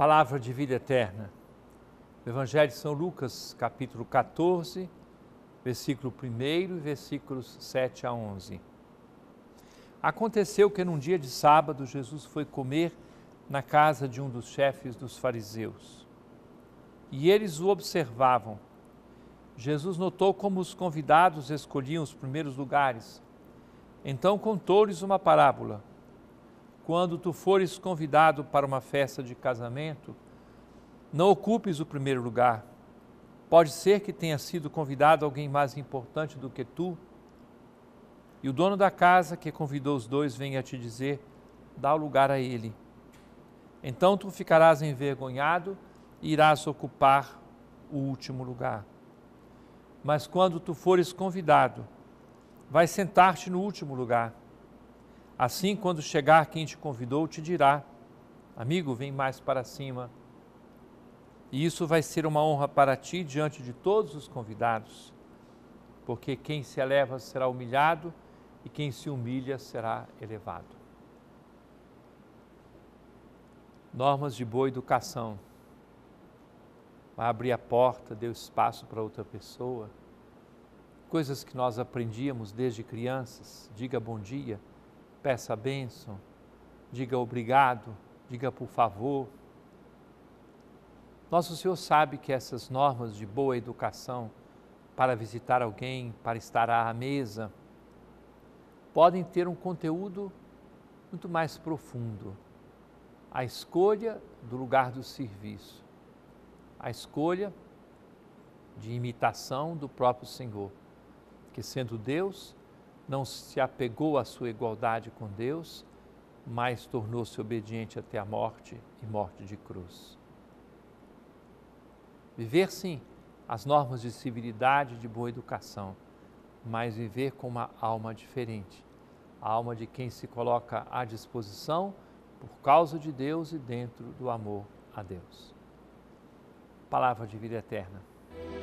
Palavra de vida eterna. Evangelho de São Lucas, capítulo 14, versículo 1 versículos 7 a 11. Aconteceu que num dia de sábado Jesus foi comer na casa de um dos chefes dos fariseus. E eles o observavam. Jesus notou como os convidados escolhiam os primeiros lugares. Então contou-lhes uma parábola quando tu fores convidado para uma festa de casamento, não ocupes o primeiro lugar. Pode ser que tenha sido convidado alguém mais importante do que tu. E o dono da casa que convidou os dois venha te dizer: dá o lugar a ele. Então tu ficarás envergonhado e irás ocupar o último lugar. Mas quando tu fores convidado, vai sentar-te no último lugar Assim, quando chegar quem te convidou, te dirá: Amigo, vem mais para cima. E isso vai ser uma honra para ti diante de todos os convidados, porque quem se eleva será humilhado e quem se humilha será elevado. Normas de boa educação. Vai abrir a porta, deu espaço para outra pessoa. Coisas que nós aprendíamos desde crianças. Diga bom dia peça a bênção, diga obrigado, diga por favor. Nosso Senhor sabe que essas normas de boa educação para visitar alguém, para estar à mesa, podem ter um conteúdo muito mais profundo. A escolha do lugar do serviço, a escolha de imitação do próprio Senhor, que sendo Deus, não se apegou à sua igualdade com Deus, mas tornou-se obediente até a morte e morte de cruz. Viver, sim, as normas de civilidade e de boa educação, mas viver com uma alma diferente a alma de quem se coloca à disposição por causa de Deus e dentro do amor a Deus. Palavra de vida eterna.